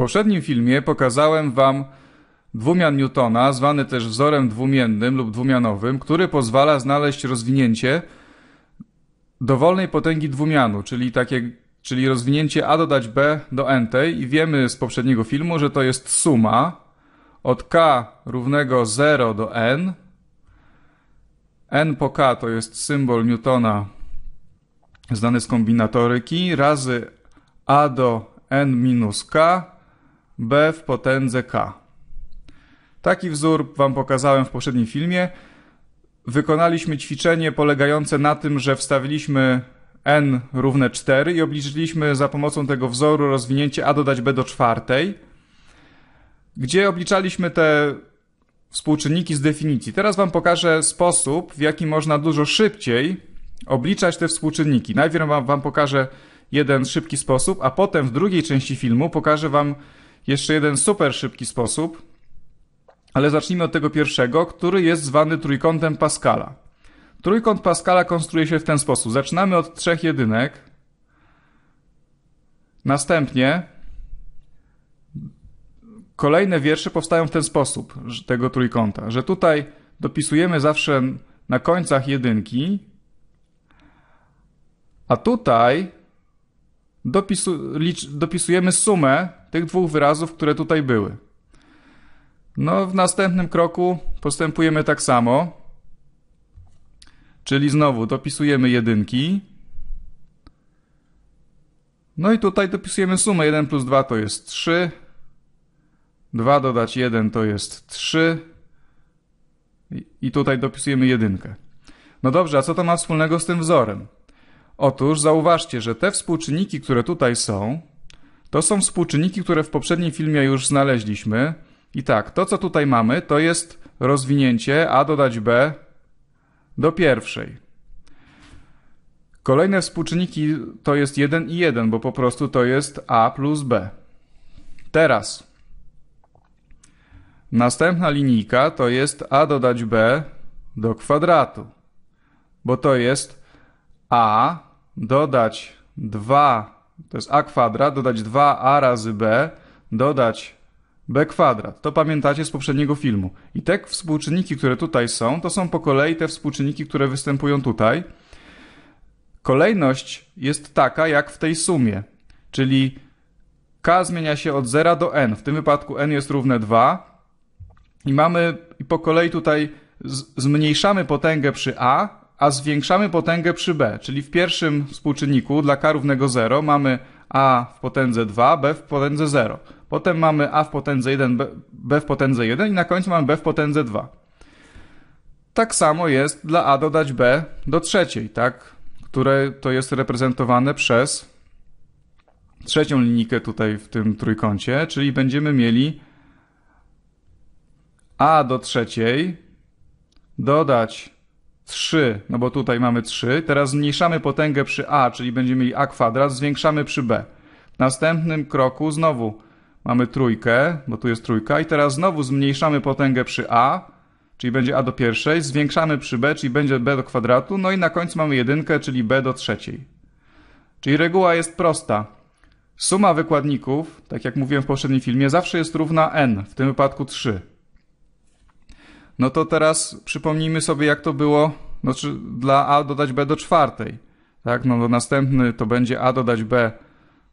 poprzednim filmie pokazałem Wam dwumian Newtona, zwany też wzorem dwumiennym lub dwumianowym, który pozwala znaleźć rozwinięcie dowolnej potęgi dwumianu, czyli takie czyli rozwinięcie a dodać b do n-tej i wiemy z poprzedniego filmu, że to jest suma od k równego 0 do n. n po k to jest symbol Newtona znany z kombinatoryki razy a do n minus k b w potędze k. Taki wzór Wam pokazałem w poprzednim filmie. Wykonaliśmy ćwiczenie polegające na tym, że wstawiliśmy n równe 4 i obliczyliśmy za pomocą tego wzoru rozwinięcie a dodać b do czwartej, gdzie obliczaliśmy te współczynniki z definicji. Teraz Wam pokażę sposób, w jaki można dużo szybciej obliczać te współczynniki. Najpierw Wam pokażę jeden szybki sposób, a potem w drugiej części filmu pokażę Wam jeszcze jeden super szybki sposób, ale zacznijmy od tego pierwszego, który jest zwany trójkątem Pascala. Trójkąt Pascala konstruuje się w ten sposób. Zaczynamy od trzech jedynek. Następnie kolejne wiersze powstają w ten sposób tego trójkąta, że tutaj dopisujemy zawsze na końcach jedynki, a tutaj dopisu, licz, dopisujemy sumę tych dwóch wyrazów, które tutaj były. No, w następnym kroku postępujemy tak samo, czyli znowu dopisujemy jedynki. No i tutaj dopisujemy sumę. 1 plus 2 to jest 3. 2 dodać 1 to jest 3. I tutaj dopisujemy jedynkę. No dobrze, a co to ma wspólnego z tym wzorem? Otóż zauważcie, że te współczynniki, które tutaj są, to są współczynniki, które w poprzednim filmie już znaleźliśmy. I tak, to co tutaj mamy, to jest rozwinięcie A dodać B do pierwszej. Kolejne współczynniki to jest 1 i 1, bo po prostu to jest A plus B. Teraz następna linijka to jest A dodać B do kwadratu, bo to jest A dodać 2 to jest a kwadrat, dodać 2a razy b, dodać b kwadrat. To pamiętacie z poprzedniego filmu. I te współczynniki, które tutaj są, to są po kolei te współczynniki, które występują tutaj. Kolejność jest taka jak w tej sumie, czyli k zmienia się od 0 do n. W tym wypadku n jest równe 2 i mamy i po kolei tutaj zmniejszamy potęgę przy a, a zwiększamy potęgę przy b, czyli w pierwszym współczynniku dla k równego 0 mamy a w potędze 2, b w potędze 0. Potem mamy a w potędze 1, b, w potędze 1 i na końcu mamy b w potędze 2. Tak samo jest dla a dodać b do trzeciej, tak? które to jest reprezentowane przez trzecią linijkę tutaj w tym trójkącie, czyli będziemy mieli a do trzeciej dodać 3, no bo tutaj mamy 3. Teraz zmniejszamy potęgę przy a, czyli będziemy mieli a kwadrat, zwiększamy przy b. W następnym kroku znowu mamy trójkę, bo tu jest trójka i teraz znowu zmniejszamy potęgę przy a, czyli będzie a do pierwszej, zwiększamy przy b, czyli będzie b do kwadratu, no i na końcu mamy jedynkę, czyli b do trzeciej. Czyli reguła jest prosta. Suma wykładników, tak jak mówiłem w poprzednim filmie, zawsze jest równa n, w tym wypadku 3. No to teraz przypomnijmy sobie, jak to było znaczy dla A dodać B do czwartej. Tak, no, no następny to będzie A dodać B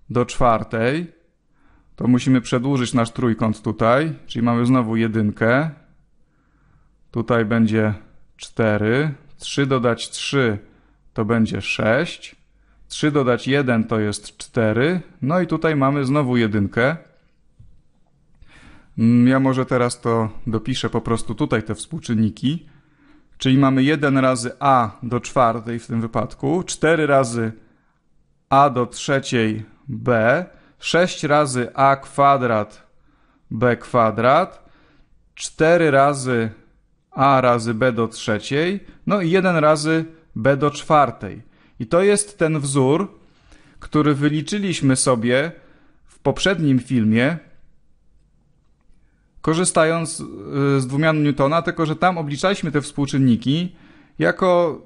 do czwartej. To musimy przedłużyć nasz trójkąt tutaj, czyli mamy znowu jedynkę. Tutaj będzie 4. 3 dodać 3 to będzie 6. 3 dodać 1 to jest 4. No i tutaj mamy znowu jedynkę. Mm, ja może teraz to dopiszę po prostu tutaj te współczynniki. Czyli mamy 1 razy a do czwartej w tym wypadku, 4 razy a do trzeciej b, 6 razy a kwadrat b kwadrat, 4 razy a razy b do trzeciej, no i 1 razy b do czwartej. I to jest ten wzór, który wyliczyliśmy sobie w poprzednim filmie, korzystając y, z dwumian Newtona, tylko że tam obliczaliśmy te współczynniki jako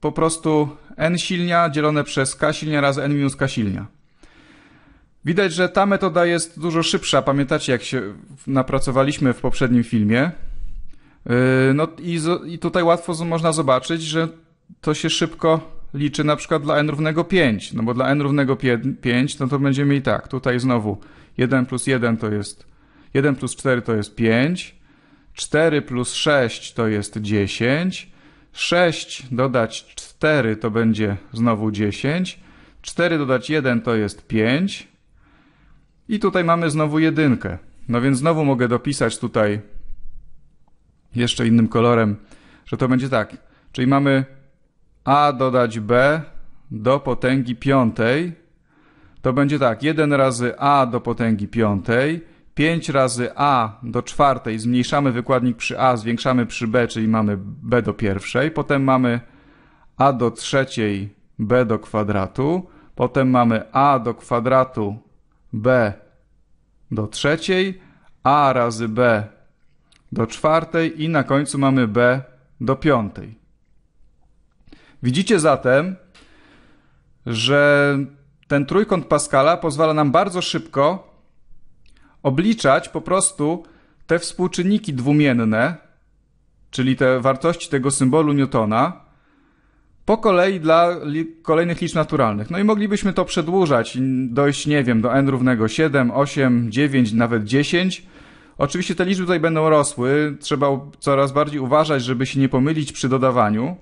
po prostu n silnia dzielone przez k silnia razy n minus k silnia. Widać, że ta metoda jest dużo szybsza. Pamiętacie, jak się napracowaliśmy w poprzednim filmie. Y, no i, i tutaj łatwo można zobaczyć, że to się szybko liczy na przykład dla n równego 5, no bo dla n równego 5, no to będziemy i tak, tutaj znowu 1 plus 1 to jest 1 plus 4 to jest 5, 4 plus 6 to jest 10, 6 dodać 4 to będzie znowu 10, 4 dodać 1 to jest 5 i tutaj mamy znowu jedynkę. No więc znowu mogę dopisać tutaj jeszcze innym kolorem, że to będzie tak. Czyli mamy a dodać b do potęgi piątej. To będzie tak, 1 razy a do potęgi piątej 5 razy a do czwartej zmniejszamy wykładnik przy a, zwiększamy przy b, czyli mamy b do pierwszej, potem mamy a do trzeciej b do kwadratu, potem mamy a do kwadratu b do trzeciej, a razy b do czwartej i na końcu mamy b do piątej. Widzicie zatem, że ten trójkąt Pascala pozwala nam bardzo szybko obliczać po prostu te współczynniki dwumienne, czyli te wartości tego symbolu Newtona, po kolei dla kolejnych liczb naturalnych. No i moglibyśmy to przedłużać, dojść, nie wiem, do n równego 7, 8, 9, nawet 10. Oczywiście te liczby tutaj będą rosły, trzeba coraz bardziej uważać, żeby się nie pomylić przy dodawaniu.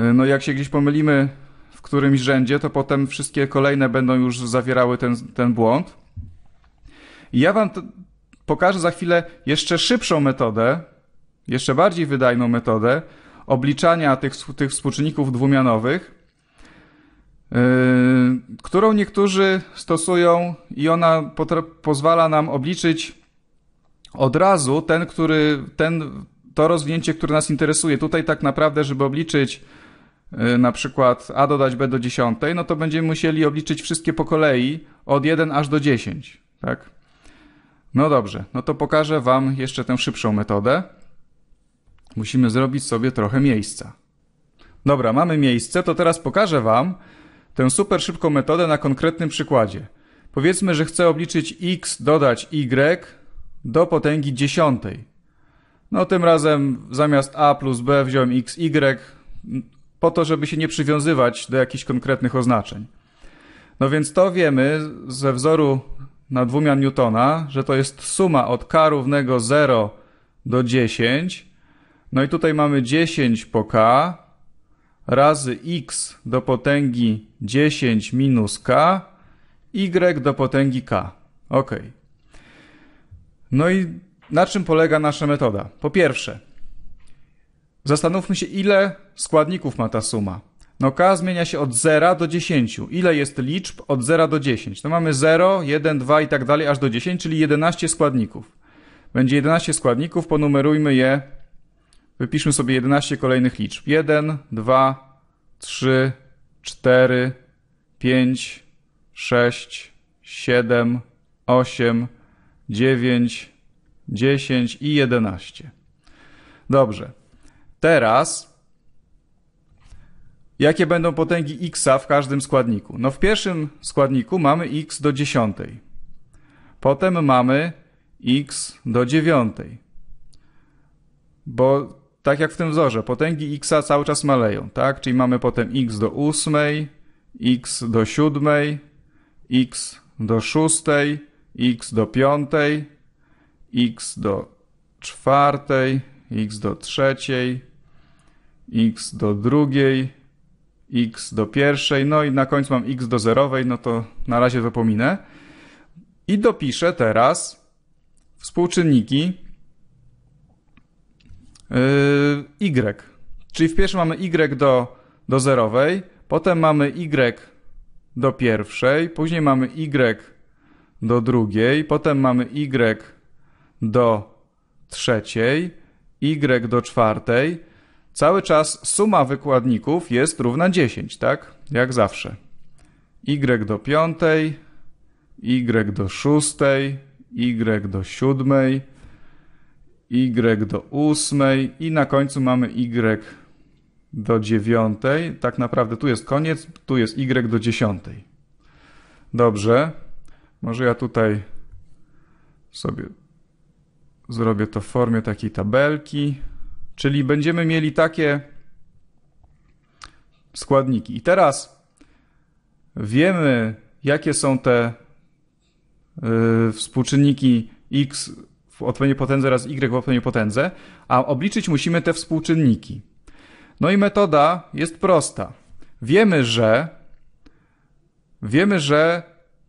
Y, no jak się gdzieś pomylimy w którymś rzędzie, to potem wszystkie kolejne będą już zawierały ten, ten błąd. Ja wam pokażę za chwilę jeszcze szybszą metodę, jeszcze bardziej wydajną metodę obliczania tych, tych współczynników dwumianowych, yy, którą niektórzy stosują i ona pozwala nam obliczyć od razu ten, który, ten, to rozwinięcie, które nas interesuje. Tutaj tak naprawdę, żeby obliczyć yy, na przykład a dodać b do dziesiątej, no to będziemy musieli obliczyć wszystkie po kolei od 1 aż do 10, tak? No dobrze, no to pokażę Wam jeszcze tę szybszą metodę. Musimy zrobić sobie trochę miejsca. Dobra, mamy miejsce, to teraz pokażę Wam tę super szybką metodę na konkretnym przykładzie. Powiedzmy, że chcę obliczyć x dodać y do potęgi dziesiątej. No tym razem zamiast a plus b wziąłem x, y po to, żeby się nie przywiązywać do jakichś konkretnych oznaczeń. No więc to wiemy ze wzoru na dwumian Newtona, że to jest suma od k równego 0 do 10. No i tutaj mamy 10 po k razy x do potęgi 10 minus k, y do potęgi k. Ok. No i na czym polega nasza metoda? Po pierwsze, zastanówmy się, ile składników ma ta suma. No k zmienia się od 0 do 10. Ile jest liczb od 0 do 10? To no, mamy 0, 1, 2 i tak dalej aż do 10, czyli 11 składników. Będzie 11 składników, ponumerujmy je. Wypiszmy sobie 11 kolejnych liczb. 1, 2, 3, 4, 5, 6, 7, 8, 9, 10 i 11. Dobrze. Teraz Jakie będą potęgi x w każdym składniku? No w pierwszym składniku mamy x do dziesiątej. Potem mamy x do dziewiątej. Bo tak jak w tym wzorze, potęgi x cały czas maleją, tak? Czyli mamy potem x do ósmej, x do siódmej, x do szóstej, x do piątej, x do czwartej, x do trzeciej, x do drugiej, x do pierwszej, no i na końcu mam x do zerowej, no to na razie to pominę. I dopiszę teraz współczynniki yy, y. Czyli w pierwszym mamy y do, do zerowej, potem mamy y do pierwszej, później mamy y do drugiej, potem mamy y do trzeciej, y do czwartej, cały czas suma wykładników jest równa 10, tak? Jak zawsze. Y do piątej, Y do szóstej, Y do siódmej, Y do ósmej i na końcu mamy Y do dziewiątej. Tak naprawdę tu jest koniec, tu jest Y do dziesiątej. Dobrze. Może ja tutaj sobie zrobię to w formie takiej tabelki. Czyli będziemy mieli takie składniki. I teraz wiemy, jakie są te y, współczynniki x w odpowiedniej potędze oraz y w odpowiedniej potędze, a obliczyć musimy te współczynniki. No i metoda jest prosta. Wiemy, że wiemy, że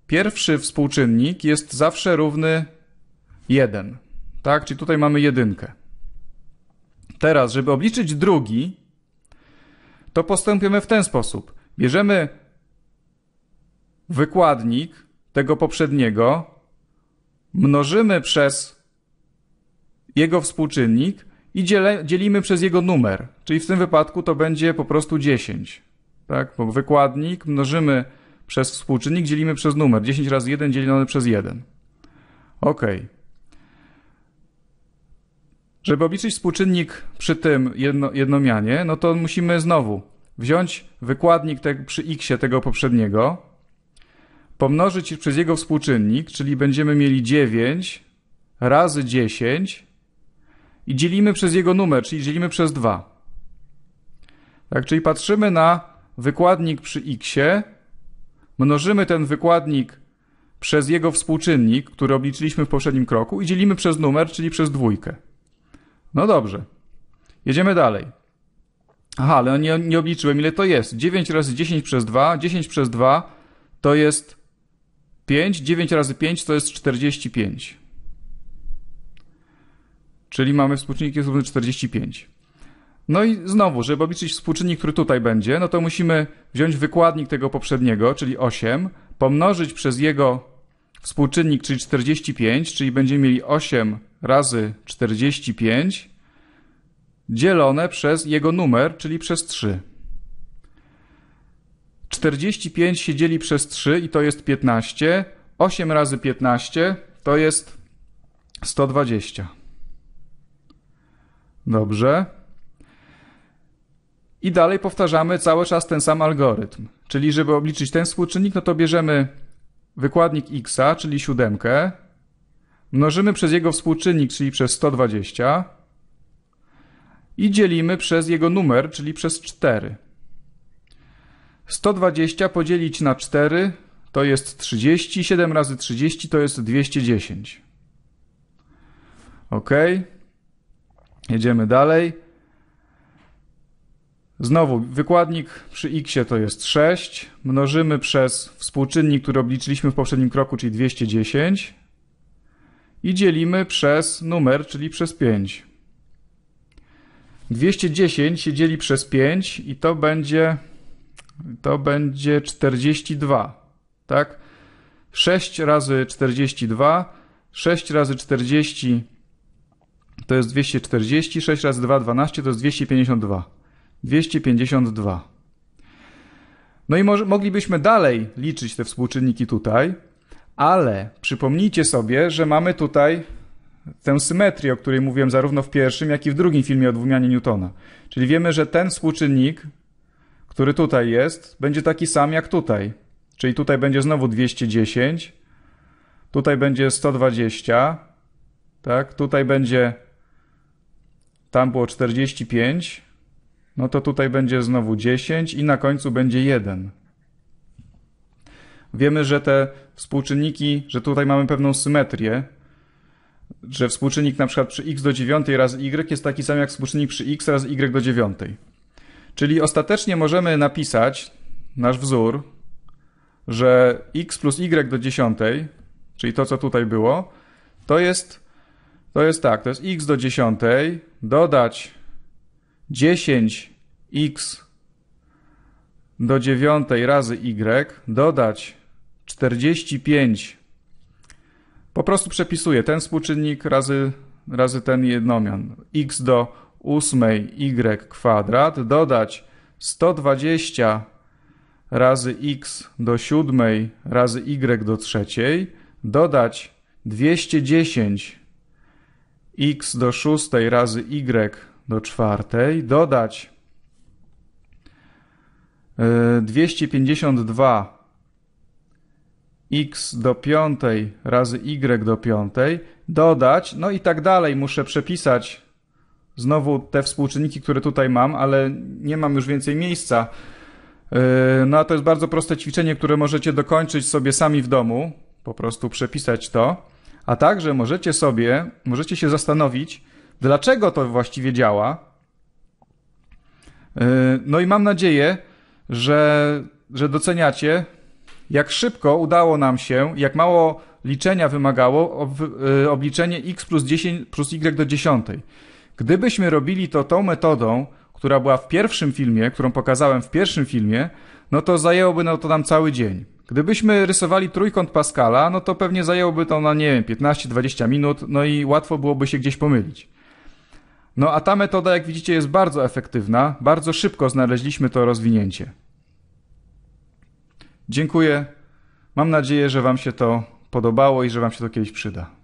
pierwszy współczynnik jest zawsze równy 1. Tak? Czyli tutaj mamy jedynkę. Teraz, żeby obliczyć drugi, to postępujemy w ten sposób. Bierzemy wykładnik tego poprzedniego, mnożymy przez jego współczynnik i dzielimy przez jego numer. Czyli w tym wypadku to będzie po prostu 10. Tak? Bo wykładnik mnożymy przez współczynnik, dzielimy przez numer. 10 razy 1 dzielone przez 1. Okej. Okay. Żeby obliczyć współczynnik przy tym jedno, jednomianie, no to musimy znowu wziąć wykładnik te, przy x tego poprzedniego, pomnożyć przez jego współczynnik, czyli będziemy mieli 9 razy 10 i dzielimy przez jego numer, czyli dzielimy przez 2. Tak, czyli patrzymy na wykładnik przy x, mnożymy ten wykładnik przez jego współczynnik, który obliczyliśmy w poprzednim kroku i dzielimy przez numer, czyli przez dwójkę. No dobrze. Jedziemy dalej. Aha, ale nie, nie obliczyłem, ile to jest. 9 razy 10 przez 2. 10 przez 2 to jest 5. 9 razy 5 to jest 45. Czyli mamy współczynnik jest równy 45. No i znowu, żeby obliczyć współczynnik, który tutaj będzie, no to musimy wziąć wykładnik tego poprzedniego, czyli 8, pomnożyć przez jego współczynnik, czyli 45, czyli będziemy mieli 8 razy 45 dzielone przez jego numer, czyli przez 3. 45 się dzieli przez 3 i to jest 15. 8 razy 15 to jest 120. Dobrze. I dalej powtarzamy cały czas ten sam algorytm. Czyli żeby obliczyć ten współczynnik, no to bierzemy wykładnik x, czyli siódemkę, Mnożymy przez jego współczynnik, czyli przez 120 i dzielimy przez jego numer, czyli przez 4. 120 podzielić na 4 to jest 30, 7 razy 30 to jest 210. OK. Jedziemy dalej. Znowu wykładnik przy x to jest 6. Mnożymy przez współczynnik, który obliczyliśmy w poprzednim kroku, czyli 210 i dzielimy przez numer, czyli przez 5. 210 się dzieli przez 5 i to będzie to będzie 42, tak? 6 razy 42, 6 razy 40 to jest 240, 6 razy 2 12 to jest 252. 252. No i moglibyśmy dalej liczyć te współczynniki tutaj. Ale przypomnijcie sobie, że mamy tutaj tę symetrię, o której mówiłem zarówno w pierwszym, jak i w drugim filmie o dwumianie Newtona. Czyli wiemy, że ten współczynnik, który tutaj jest, będzie taki sam jak tutaj. Czyli tutaj będzie znowu 210, tutaj będzie 120, tak? Tutaj będzie tam było 45, no to tutaj będzie znowu 10 i na końcu będzie 1 wiemy, że te współczynniki, że tutaj mamy pewną symetrię, że współczynnik na przykład przy x do 9 razy y jest taki sam jak współczynnik przy x razy y do 9. Czyli ostatecznie możemy napisać nasz wzór, że x plus y do 10, czyli to co tutaj było, to jest, to jest tak, to jest x do 10 dodać 10x do 9 razy y dodać 45. Po prostu przepisuję ten współczynnik razy, razy ten jednomian. x do 8 y kwadrat dodać 120 razy x do 7 razy y do 3 dodać 210 x do 6 razy y do 4 dodać 252 e, x do piątej razy y do piątej dodać, no i tak dalej. Muszę przepisać znowu te współczynniki, które tutaj mam, ale nie mam już więcej miejsca. Yy, no a to jest bardzo proste ćwiczenie, które możecie dokończyć sobie sami w domu, po prostu przepisać to, a także możecie sobie, możecie się zastanowić, dlaczego to właściwie działa. Yy, no i mam nadzieję, że, że doceniacie jak szybko udało nam się, jak mało liczenia wymagało ob, y, obliczenie x plus 10 plus y do 10. Gdybyśmy robili to tą metodą, która była w pierwszym filmie, którą pokazałem w pierwszym filmie, no to zajęłoby no to nam cały dzień. Gdybyśmy rysowali trójkąt Pascala, no to pewnie zajęłoby to na, nie wiem, 15-20 minut, no i łatwo byłoby się gdzieś pomylić. No a ta metoda, jak widzicie, jest bardzo efektywna, bardzo szybko znaleźliśmy to rozwinięcie. Dziękuję. Mam nadzieję, że Wam się to podobało i że Wam się to kiedyś przyda.